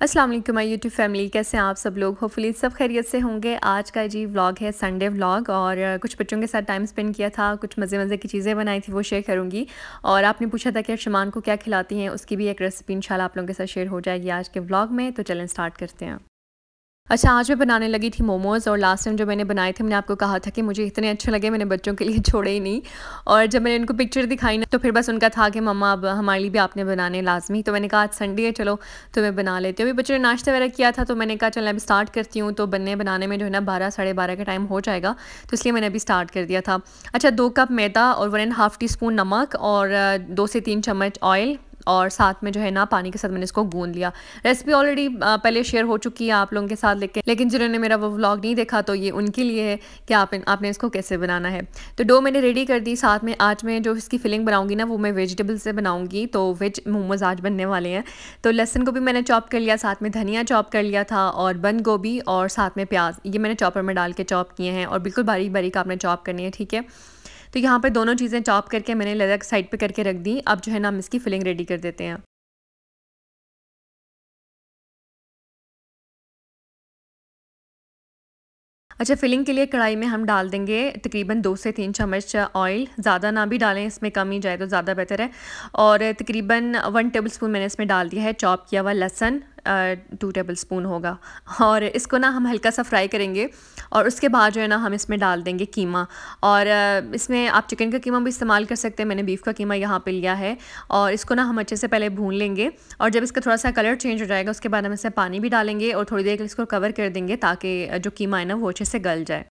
Aslam my YouTube family कैसे हैं आप सब लोग होपफुली सब खैरियत से होंगे आज का जी व्लॉग है संडे व्लॉग और कुछ बच्चों के साथ टाइम स्पेंड किया था कुछ मज़े मज़े की चीज़ें बनाई थी वो शेयर करूँगी और आपने पूछा था कि शमान को क्या खिलाती हैं उसकी भी एक रेसिपी इंशाल्लाह आप लोगों के साथ शेयर हो जाएगी आज के व्लॉग में तो चलें स्टार्ट करते हैं अच्छा आज मैं बनाने लगी थी मोमोज़ और लास्ट टाइम जो मैंने बनाए थे मैंने आपको कहा था कि मुझे इतने अच्छे लगे मैंने बच्चों के लिए छोड़े ही नहीं और जब मैंने इनको पिक्चर दिखाई ना तो फिर बस उनका था कि मम्मा अब हमारे लिए भी आपने बनाने लाजमी तो मैंने कहा आज संडे है चलो तो मैं बना लेती हूँ अभी बच्चों ने नाश्ता वगैरह किया था तो मैंने कहा चल अभी स्टार्ट करती हूँ तो बनने बनाने में जो है ना बारह साढ़े बारह का टाइम हो जाएगा तो इसलिए मैंने अभी स्टार्ट कर दिया था अच्छा दो कप मैदा और one and half teaspoon नमक और दो से तीन चम्मच ऑयल और साथ में जो है ना पानी के साथ मैंने इसको गूंद लिया रेसिपी ऑलरेडी पहले शेयर हो चुकी है आप लोगों के साथ लेके लेकिन जिन्होंने मेरा वो व्लॉग नहीं देखा तो ये उनके लिए है कि आप आपने इसको कैसे बनाना है तो डो मैंने रेडी कर दी साथ में आज मैं जो इसकी फिलिंग बनाऊंगी ना वो मैं वेजिटेबल से बनाऊंगी तो वेज मोमोज आज बनने वाले हैं तो लहसन को भी मैंने चॉप कर लिया साथ में धनिया चॉप कर लिया था और बंद गोभी और साथ में प्याज ये मैंने चॉपर में डाल के चॉप किए हैं और बिल्कुल बारीक बारीक आपने चॉप करनी है ठीक है तो यहाँ पर दोनों चीज़ें चॉप करके मैंने लदक साइड पर करके रख दी अब जो है ना हम इसकी फिलिंग रेडी कर देते हैं अच्छा फिलिंग के लिए कढ़ाई में हम डाल देंगे तकरीबन दो से तीन चम्मच ऑयल ज़्यादा ना भी डालें इसमें कम ही जाए तो ज़्यादा बेहतर है और तकरीबन वन टेबल स्पून मैंने इसमें डाल दिया है चॉप किया हुआ लहसन टू टेबल स्पून होगा और इसको ना हम हल्का सा फ्राई करेंगे और उसके बाद जो है ना हम इसमें डाल देंगे कीमा और इसमें आप चिकन का कीमा भी इस्तेमाल कर सकते हैं मैंने बीफ का कीमा यहाँ पे लिया है और इसको ना हम अच्छे से पहले भून लेंगे और जब इसका थोड़ा सा कलर चेंज हो जाएगा उसके बाद हम इसमें पानी भी डालेंगे और थोड़ी देर इसको कवर कर देंगे ताकि जो कीमा है ना वो अच्छे से गल जाए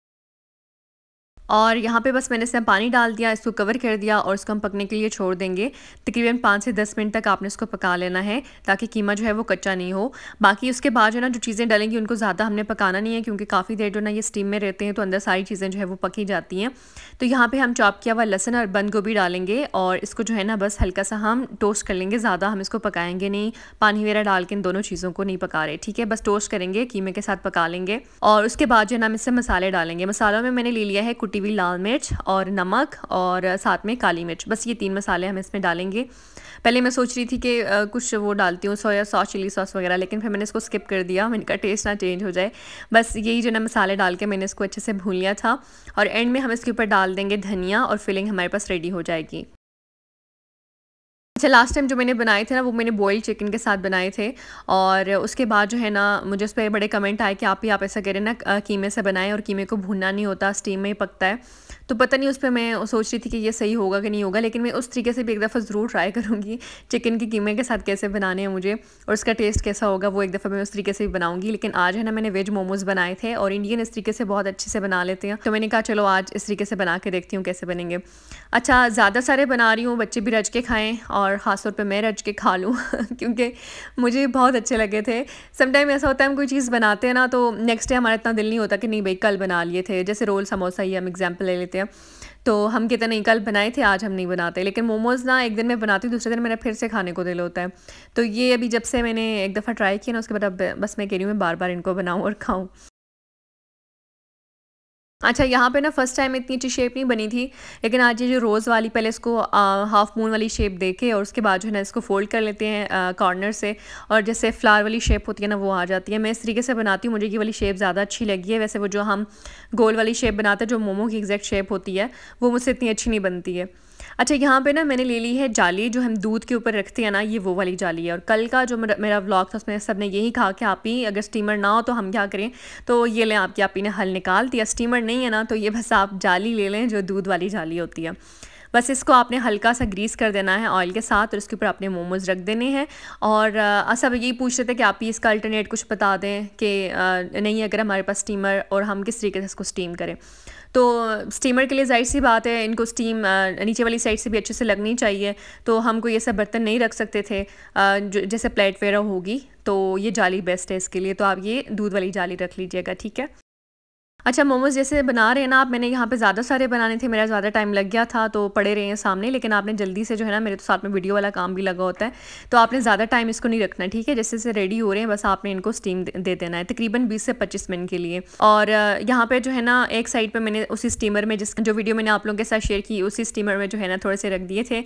और यहाँ पे बस मैंने इसमें पानी डाल दिया इसको कवर कर दिया और इसको हम पकने के लिए छोड़ देंगे तकरीबन पाँच से दस मिनट तक आपने इसको पका लेना है ताकि कीमा जो है वो कच्चा नहीं हो बाकी उसके बाद जो ना जो चीज़ें डलेंगी उनको ज़्यादा हमने पकाना नहीं है क्योंकि काफ़ी देर जो ना ये स्टीम में रहते हैं तो अंदर सारी चीज़ें जो है वो पकी जाती हैं तो यहाँ पर हम चॉप किया हुआ लहसन और बंद गोभी डालेंगे और इसको जो है ना बस हल्का सा हम टोस्ट कर लेंगे ज़्यादा हम इसको पकाएंगे नहीं पानी वगैरह डाल के इन दोनों चीज़ों को नहीं पका रहे ठीक है बस टोस्ट करेंगे कीमे के साथ पका लेंगे और उसके बाद जो है ना हम इससे मसाले डालेंगे मसालों में मैंने ले लिया है कुटी कुटी हुई लाल मिर्च और नमक और साथ में काली मिर्च बस ये तीन मसाले हम इसमें डालेंगे पहले मैं सोच रही थी कि कुछ वो डालती हूँ सोया सॉस चिली सॉस वगैरह लेकिन फिर मैंने इसको स्किप कर दिया मैंने कहा टेस्ट ना चेंज हो जाए बस यही जो ना मसाले डाल के मैंने इसको अच्छे से भून लिया था और एंड में हम इसके ऊपर डाल देंगे धनिया और फिलिंग हमारे पास रेडी हो जाएगी अच्छा लास्ट टाइम जो मैंने बनाए थे ना वो मैंने बॉयल चिकन के साथ बनाए थे और उसके बाद जो है ना मुझे उस पर बड़े कमेंट आए कि आप ही आप ऐसा कह रहे ना कीमे से बनाएं और कीमे को भूनना नहीं होता स्टीम में ही पकता है तो पता नहीं उस पर मैं सोच रही थी कि ये सही होगा कि नहीं होगा लेकिन मैं उस तरीके से भी एक दफ़ा ज़रूर ट्राई करूँगी चिकन की कीमे के साथ कैसे बनाने हैं मुझे और उसका टेस्ट कैसा होगा वो एक दफ़ा मैं उस तरीके से भी बनाऊँगी लेकिन आज है ना मैंने वेज मोमोज़ बनाए थे और इंडियन इस तरीके से बहुत अच्छे से बना लेते हैं तो मैंने कहा चलो आज इस तरीके से बना के देखती हूँ कैसे बनेंगे अच्छा ज़्यादा सारे बना रही हूँ बच्चे भी रच के खाएँ और ख़ासतौर पर मैं रच के खा लूँ क्योंकि मुझे बहुत अच्छे लगे थे समटाइम ऐसा होता है हम कोई चीज़ बनाते हैं ना तो नेक्स्ट डे हमारा इतना दिल नहीं होता कि नहीं भाई कल बना लिए थे जैसे रोल समोसा ही हम एग्जाम्पल ले लेते होते हैं तो हम कहते नहीं कल बनाए थे आज हम नहीं बनाते लेकिन मोमोज़ ना एक दिन मैं बनाती हूँ दूसरे दिन मेरा फिर से खाने को दिल होता है तो ये अभी जब से मैंने एक दफ़ा ट्राई किया ना उसके बाद अब बस मैं कह रही हूँ मैं बार बार इनको बनाऊँ और खाऊँ अच्छा यहाँ पे ना फर्स्ट टाइम इतनी अच्छी शेप नहीं बनी थी लेकिन आज ये जो रोज़ वाली पहले इसको हाफ मून वाली शेप दे के और उसके बाद जो है ना इसको फोल्ड कर लेते हैं कॉर्नर से और जैसे फ्लावर वाली शेप होती है ना वो आ जाती है मैं इस तरीके से बनाती हूँ मुझे ये वाली शेप ज़्यादा अच्छी लगी है वैसे वो जो हम गोल वाली शेप बनाते हैं जो मोमो की एग्जैक्ट शेप होती है वो मुझसे इतनी अच्छी नहीं बनती है अच्छा यहाँ पे ना मैंने ले ली है जाली जो हम दूध के ऊपर रखते हैं ना ये वो वाली जाली है और कल का जो मेरा व्लॉग था उसमें सब ने यही कहा कि आप ही अगर स्टीमर ना हो तो हम क्या करें तो ये लें आपकी आप ही ने हल निकाल दिया स्टीमर नहीं है ना तो ये बस आप जाली ले लें जो दूध वाली जाली होती है बस इसको आपने हल्का सा ग्रीस कर देना है ऑयल के साथ और इसके ऊपर अपने मोमोज़ रख देने हैं और सब यही पूछ रहे थे कि आप ही इसका अल्टरनेट कुछ बता दें कि नहीं अगर हमारे पास स्टीमर और हम किस तरीके से इसको स्टीम करें तो स्टीमर के लिए जाहिर सी बात है इनको स्टीम नीचे वाली साइड से भी अच्छे से लगनी चाहिए तो हम कोई ऐसा बर्तन नहीं रख सकते थे जैसे प्लेट वगैरह होगी तो ये जाली बेस्ट है इसके लिए तो आप ये दूध वाली जाली रख लीजिएगा ठीक है अच्छा मोमोज जैसे बना रहे हैं ना आप मैंने यहाँ पे ज़्यादा सारे बनाने थे मेरा ज़्यादा टाइम लग गया था तो पड़े रहे हैं सामने लेकिन आपने जल्दी से जो है ना मेरे तो साथ में वीडियो वाला काम भी लगा होता है तो आपने ज़्यादा टाइम इसको नहीं रखना ठीक है जैसे जैसे रेडी हो रहे हैं बस आपने इनको स्टीम दे देना है तकरीबन बीस से पच्चीस मिनट के लिए और यहाँ पर जो है ना एक साइड पर मैंने उसी स्टीमर में जिस जो वीडियो मैंने आप लोगों के साथ शेयर की उसी स्टीमर में जो है ना थोड़े से रख दिए थे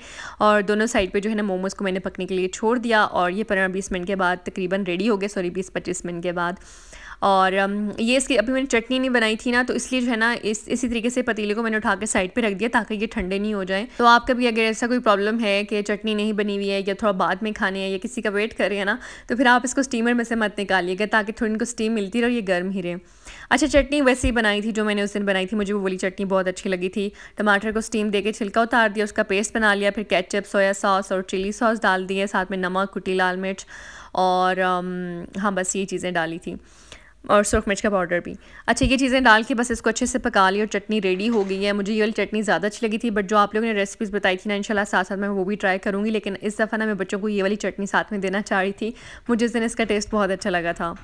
और दोनों साइड पर जो है ना मोमोज़ को मैंने पकने के लिए छोड़ दिया और ये पंद्रह बीस मिनट के बाद तकरीबन रेडी हो गए सॉरी बीस पच्चीस मिनट के बाद और ये इसकी अभी मैंने चटनी नहीं बनाई थी ना तो इसलिए जो है ना इस इसी तरीके से पतीले को मैंने उठा के साइड पर रख दिया ताकि ये ठंडे नहीं हो जाए तो आपका भी अगर ऐसा कोई प्रॉब्लम है कि चटनी नहीं बनी हुई है या थोड़ा बाद में खाने है या किसी का वेट कर रहे हैं ना तो फिर आप इसको स्टीमर में से मत निकालिएगा ताकि थोड़ी इनको स्टीम मिलती रहे और ये गर्म ही रहे अच्छा चटनी वैसे ही बनाई थी जो मैंने उस दिन बनाई थी मुझे वो वाली चटनी बहुत अच्छी लगी थी टमाटर को स्टीम देके छिलका उतार दिया उसका पेस्ट बना लिया फिर केचप सोया सॉस और चिली सॉस डाल दिए साथ में नमक कुटी लाल मिर्च और हाँ बस ये चीज़ें डाली थी और सुरख मिर्च का पाउडर भी अच्छा ये चीज़ें डाल के बस इसको अच्छे से पका ली और चटनी रेडी हो गई है मुझे ये वाली चटनी ज़्यादा अच्छी लगी थी बट जो आप लोगों ने रेसिपीज़ बताई थी ना इंशाल्लाह साथ साथ मैं वो भी ट्राई करूँगी लेकिन इस दफ़ा ना मैं बच्चों को ये वाली चटनी साथ में देना चाह रही थी मुझे इस दिन इसका टेस्ट बहुत अच्छा लगा था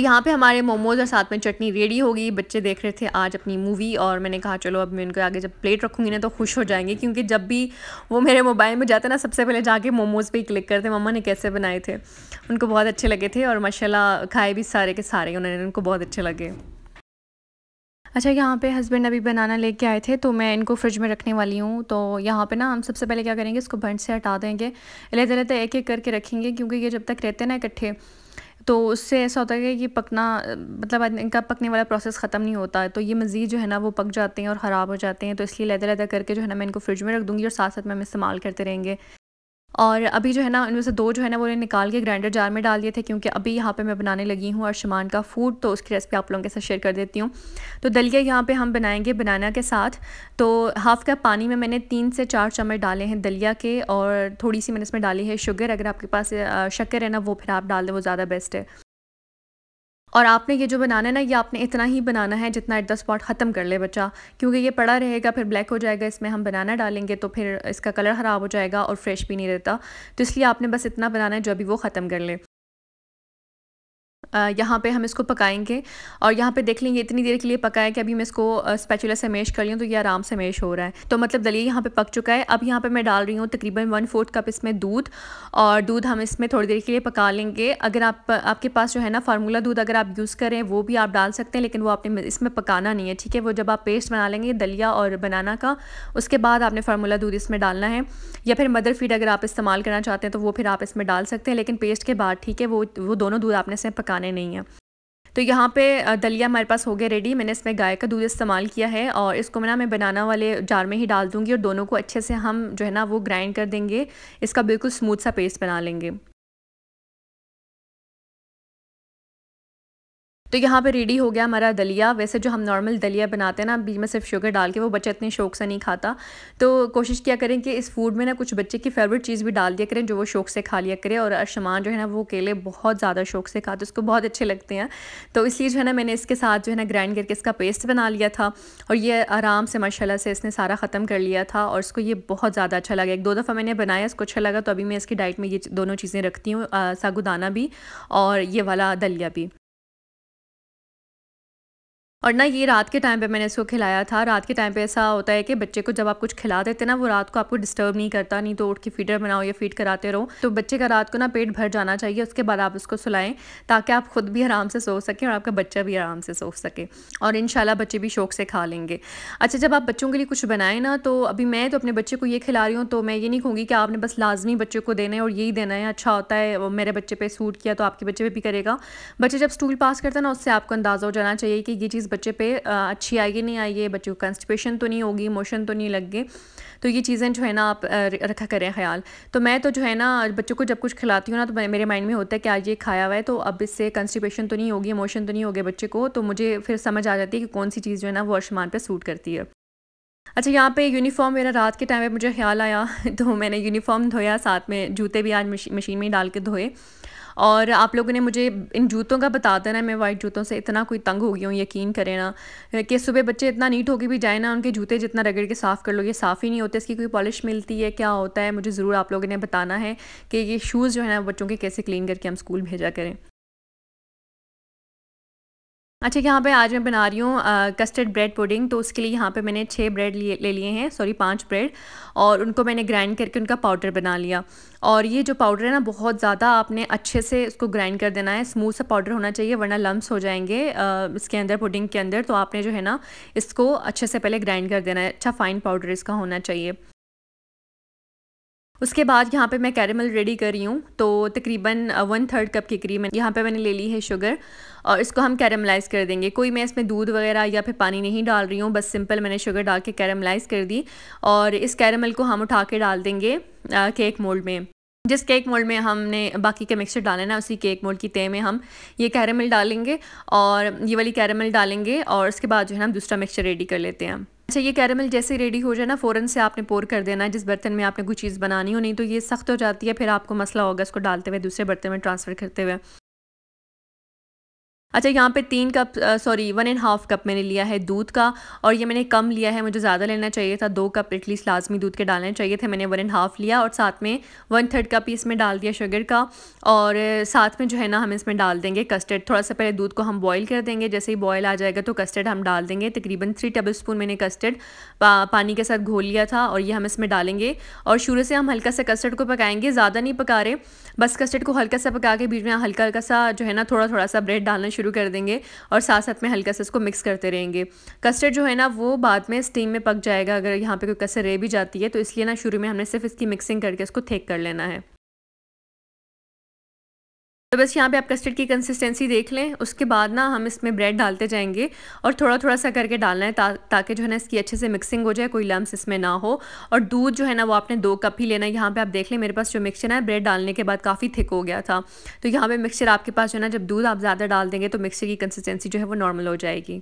तो यहाँ पे हमारे मोमोज़ और साथ में चटनी रेडी हो गई बच्चे देख रहे थे आज अपनी मूवी और मैंने कहा चलो अब मैं उनके आगे जब प्लेट रखूँगी ना तो खुश हो जाएंगे क्योंकि जब भी वो मेरे मोबाइल में जाते ना सबसे पहले जाके मोमोज़ पर ही क्लिक करते मम्मा ने कैसे बनाए थे उनको बहुत अच्छे लगे थे और माशाला खाए भी सारे के सारे उन्होंने उनको बहुत अच्छे लगे अच्छा यहाँ पे हस्बैंड अभी बनाना लेके आए थे तो मैं इनको फ्रिज में रखने वाली हूँ तो यहाँ पे ना हम सबसे पहले क्या करेंगे इसको भंड से हटा देंगे लहते लहते एक एक करके रखेंगे क्योंकि ये जब तक रहते हैं ना इकट्ठे तो उससे ऐसा होता है कि ये पकना मतलब इनका पकने वाला प्रोसेस ख़त्म नहीं होता है तो ये मज़ीद जो है ना वो पक जाते हैं और ख़राब हो जाते हैं तो इसलिए लहदा लहदा करके जो है ना मैं इनको फ्रिज में रख दूँगी और साथ साथ में हम इस्तेमाल करते रहेंगे और अभी जो है ना उनमें से दो जो है ना वो निकाल के ग्राइंडर जार में डाल दिए थे क्योंकि अभी यहाँ पे मैं बनाने लगी हूँ अरशमान का फूड तो उसकी रेसिपी आप लोगों के साथ शेयर कर देती हूँ तो दलिया यहाँ पे हम बनाएंगे बनाना के साथ तो हाफ़ कप पानी में मैंने तीन से चार चम्मच डाले हैं दलिया के और थोड़ी सी मैंने इसमें डाली है शुगर अगर आपके पास शक्कर है ना वो फिर आप डाल दें वो ज़्यादा बेस्ट है और आपने ये जो बनाना है ना ये आपने इतना ही बनाना है जितना एट द स्पॉट ख़त्म कर ले बच्चा क्योंकि ये पड़ा रहेगा फिर ब्लैक हो जाएगा इसमें हम बनाना डालेंगे तो फिर इसका कलर ख़राब हो जाएगा और फ्रेश भी नहीं रहता तो इसलिए आपने बस इतना बनाना है जो अभी वो ख़त्म कर ले यहाँ पे हम इसको पकाएंगे और यहाँ पे देख लेंगे इतनी देर के लिए पकाया कि अभी मैं इसको स्पैचुला से मेश कर रही हूँ तो ये आराम से मेश हो रहा है तो मतलब दलिया यहाँ पे पक चुका है अब यहाँ पे मैं डाल रही हूँ तकरीबन वन फोर्थ कप इसमें दूध और दूध हम इसमें थोड़ी देर के लिए पका लेंगे अगर आप आपके पास जो है ना फार्मूला दूध अगर आप यूज़ करें वो भी आप डाल सकते हैं लेकिन वो आपने इसमें पकाना नहीं है ठीक है वो जब आप पेस्ट बना लेंगे दलिया और बनाना का उसके बाद आपने फार्मूला दूध इसमें डालना है या फिर मदर फीड अगर आप इस्तेमाल करना चाहते हैं तो वो फिर आप इसमें डाल सकते हैं लेकिन पेस्ट के बाद ठीक है वो वो दोनों दूध आपने इसमें पकाना बनाने नहीं हैं तो यहाँ पे दलिया हमारे पास हो गया रेडी मैंने इसमें गाय का दूध इस्तेमाल किया है और इसको मैं ना मैं बनाना वाले जार में ही डाल दूँगी और दोनों को अच्छे से हम जो है ना वो ग्राइंड कर देंगे इसका बिल्कुल स्मूथ सा पेस्ट बना लेंगे तो यहाँ पे रेडी हो गया हमारा दलिया वैसे जो हम नॉर्मल दलिया बनाते हैं ना बीच में सिर्फ शुगर डाल के वो बच्चा इतने शौक से नहीं खाता तो कोशिश किया करें कि इस फूड में ना कुछ बच्चे की फेवरेट चीज़ भी डाल दिया करें जो वो शौक से खा लिया करें और अरशमान जो है ना वो केले बहुत ज़्यादा शौक से खाते उसको बहुत अच्छे लगते हैं तो इसलिए जो है ना मैंने इसके साथ जो है ना ग्राइंड करके इसका पेस्ट बना लिया था और ये आराम से माशाला से इसने सारा ख़त्म कर लिया था और इसको ये बहुत ज़्यादा अच्छा लगा एक दो दफ़ा मैंने बनाया इसको अच्छा लगा तो अभी मैं इसकी डाइट में ये दोनों चीज़ें रखती हूँ सागुदाना भी और ये वाला दलिया भी और ना ये रात के टाइम पे मैंने इसको खिलाया था रात के टाइम पे ऐसा होता है कि बच्चे को जब आप कुछ खिला देते ना वो रात को आपको डिस्टर्ब नहीं करता नहीं तो उठ के फीडर बनाओ या फीड कराते रहो तो बच्चे का रात को ना पेट भर जाना चाहिए उसके बाद आप उसको सुलाएं ताकि आप खुद भी आराम से सो सकें और आपका बच्चा भी आराम से सो सके और इन बच्चे भी शौक से खा लेंगे अच्छा जब आप बच्चों के लिए कुछ बनाएं ना तो अभी मैं तो अपने बच्चे को ये खिला रही हूँ तो मैं ये नहीं कहूँगी कि आपने बस लाजमी बच्चे को देना है और यही देना है अच्छा होता है मेरे बच्चे पर सूट किया तो आपके बच्चे पर भी करेगा बच्चे जब स्टूल पास करता है ना उससे आपको अंदाज़ा हो जाना चाहिए कि ये चीज़ बच्चे पे अच्छी आएगी नहीं आएगी बच्चे को कंस्टिपेशन तो नहीं होगी मोशन तो नहीं लग गए तो ये चीज़ें जो है ना आप रखा करें ख्याल तो मैं तो जो है ना बच्चों को जब कुछ खिलाती हूँ ना तो मेरे माइंड में होता है कि आज ये खाया हुआ है तो अब इससे कंस्टिपेशन तो नहीं होगी मोशन तो नहीं होगी बच्चे को तो मुझे फिर समझ आ जाती है कि कौन सी चीज़ जो है ना वो आयुष्मान पर सूट करती है अच्छा यहाँ पे यूनिफॉर्म मेरा रात के टाइम पे मुझे ख्याल आया तो मैंने यूनिफॉर्म धोया साथ में जूते भी आज मशीन में ही डाल के धोए और आप लोगों ने मुझे इन जूतों का बता देना मैं वाइट जूतों से इतना कोई तंग हो गई हूँ यकीन करें ना कि सुबह बच्चे इतना नीट होके भी जाए ना उनके जूते जितना रगड़ के साफ़ कर लो ये साफ़ ही नहीं होते इसकी कोई पॉलिश मिलती है क्या होता है मुझे ज़रूर आप लोगों ने बताना है कि ये शूज़ जो है ना बच्चों के कैसे क्लीन करके हम स्कूल भेजा करें अच्छा यहाँ पे आज मैं बना रही हूँ कस्टर्ड ब्रेड पुडिंग तो उसके लिए यहाँ पे मैंने छः ब्रेड लिए ले लिए हैं सॉरी पांच ब्रेड और उनको मैंने ग्राइंड करके उनका पाउडर बना लिया और ये जो पाउडर है ना बहुत ज़्यादा आपने अच्छे से उसको ग्राइंड कर देना है स्मूथ सा पाउडर होना चाहिए वरना लम्स हो जाएंगे आ, इसके अंदर पुडिंग के अंदर तो आपने जो है ना इसको अच्छे से पहले ग्राइंड कर देना है अच्छा फ़ाइन पाउडर इसका होना चाहिए उसके बाद यहाँ पे मैं कैरमल रेडी कर रही हूँ तो तकरीबन वन थर्ड कप की क्रीम यहाँ पे मैंने ले ली है शुगर और इसको हम कैरमलाइज़ कर देंगे कोई मैं इसमें दूध वगैरह या फिर पानी नहीं डाल रही हूँ बस सिंपल मैंने शुगर डाल के कैरमलाइज़ कर दी और इस कैरमल को हम उठा के डाल देंगे केक मोल्ड में जिस केक मोल्ड में हमने बाकी के मिक्सचर डाले ना उसी केक मोल्ड की तय में हम ये कैरमल डालेंगे और ये वाली कैरमल डालेंगे और उसके बाद जो है ना हम दूसरा मिक्सचर रेडी कर लेते हैं अच्छा ये कैरमल जैसे रेडी हो जाए ना फ़ौरन से आपने पोर कर देना है जिस बर्तन में आपने कोई चीज़ बनानी हो नहीं तो ये सख्त हो जाती है फिर आपको मसला होगा इसको डालते हुए दूसरे बर्तन में ट्रांसफ़र करते हुए अच्छा यहाँ पे तीन cup sorry one and half cup मैंने लिया है दूध का और ये मैंने कम लिया है मुझे ज़्यादा लेना चाहिए था दो कप एटलीस्ट लाजमी दूध के डालने चाहिए थे मैंने वन एंड हाफ़ लिया और साथ में वन थर्ड कप इसमें डाल दिया शुगर का और साथ में जो है ना हम इसमें डाल देंगे कस्टर्ड थोड़ा सा पहले दूध को हम बॉयल कर देंगे जैसे ही बॉयल आ जाएगा तो कस्टर्ड हम डाल देंगे तकरीबन थ्री टेबल स्पून मैंने कस्टर्ड पानी के साथ घोल लिया था और ये हम इसमें डालेंगे और शुरू से हम हल्का सा कस्टर्ड को पकाएंगे ज़्यादा नहीं पका रहे बस कस्टर्ड को हल्का सा पका के बीच में हल्का हल्का सा जो है ना थोड़ा थोड़ा सा ब्रेड डालना शुरू कर देंगे और साथ साथ में हल्का सा इसको मिक्स करते रहेंगे कस्टर्ड जो है ना वो बाद में स्टीम में पक जाएगा अगर यहाँ पे कोई कसर रह भी जाती है तो इसलिए ना शुरू में हमने सिर्फ इसकी मिक्सिंग करके इसको थेक कर लेना है तो बस यहाँ पे आप कस्टर्ड की कंसिस्टेंसी देख लें उसके बाद ना हम इसमें ब्रेड डालते जाएंगे और थोड़ा थोड़ा सा करके डालना है ता, ताकि जो है ना इसकी अच्छे से मिक्सिंग हो जाए कोई लम्स इसमें ना हो और दूध जो है ना वो आपने दो कप ही लेना है यहाँ पे आप देख लें मेरे पास जो मिक्सचर है ब्रेड डालने के बाद काफ़ी थिक हो गया था तो यहाँ पर मिक्सचर आपके पास जो है ना जब दूध आप ज़्यादा डाल देंगे तो मिक्सचर की कंसिस्टेंसी जो है वो नॉर्मल हो जाएगी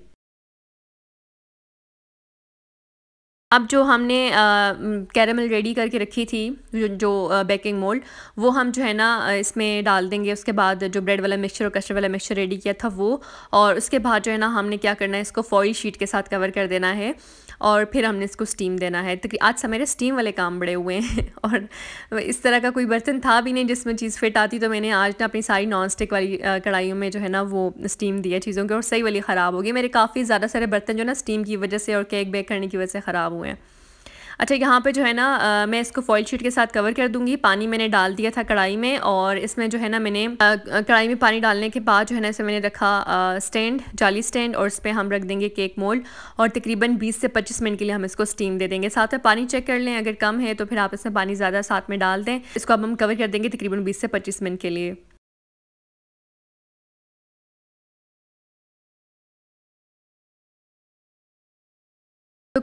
अब जो हमने कैरमल रेडी करके रखी थी जो, जो बेकिंग मोल्ड वो हम जो है ना इसमें डाल देंगे उसके बाद जो ब्रेड वाला मिक्सचर और कस्टर्ड वाला मिक्सचर रेडी किया था वो और उसके बाद जो है ना हमने क्या करना है इसको फॉइल शीट के साथ कवर कर देना है और फिर हमने इसको स्टीम देना है तो आज मेरे स्टीम वाले काम बड़े हुए हैं और इस तरह का कोई बर्तन था भी नहीं जिसमें चीज़ फिट आती तो मैंने आज ना अपनी सारी नॉन स्टिक वाली कढ़ाइयों में जो है ना वो स्टीम दिया चीज़ों की और सही वाली ख़राब हो गई मेरे काफ़ी ज़्यादा सारे बर्तन जो ना स्टीम की वजह से और केक बेक करने की वजह से ख़राब हुए हैं अच्छा यहाँ पे जो है ना आ, मैं इसको फॉइल शीट के साथ कवर कर दूँगी पानी मैंने डाल दिया था कढ़ाई में और इसमें जो है ना मैंने कढ़ाई में पानी डालने के बाद जो है ना इसे मैंने रखा स्टैंड जाली स्टैंड और इस पर हम रख देंगे केक मोल्ड और तकरीबन बीस से पच्चीस मिनट के लिए हम इसको स्टीम दे देंगे साथ में पानी चेक कर लें अगर कम है तो फिर आप इसमें पानी ज़्यादा साथ में डाल दें इसको अब हम कवर कर देंगे तकरीबन बीस से पच्चीस मिनट के लिए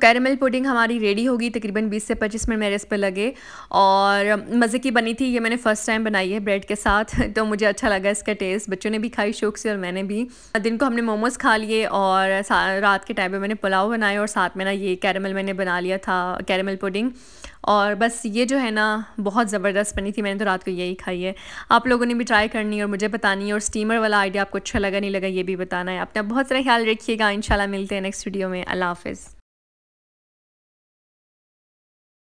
कैरमल पुडिंग हमारी रेडी होगी तकरीबन 20 से 25 मिनट मेरे इस पर लगे और मज़े की बनी थी ये मैंने फ़र्स्ट टाइम बनाई है ब्रेड के साथ तो मुझे अच्छा लगा इसका टेस्ट बच्चों ने भी खाई शौक से और मैंने भी दिन को हमने मोमोज़ खा लिए और रात के टाइम पर मैंने पुलाव बनाए और साथ में ना ये कैरमल मैंने बना लिया था कैरमल पुडिंग और बस ये जो है ना बहुत ज़बरदस्त बनी थी मैंने तो रात को यही खाई है आप लोगों ने भी ट्राई करनी और मुझे बतानी है और स्टीमर वाला आइडिया आपको अच्छा लगा नहीं लगा ये भी बताना है अपना बहुत सारा ख्याल रखिएगा इन मिलते हैं नेक्स्ट वीडियो में अल्लाह हाफिज़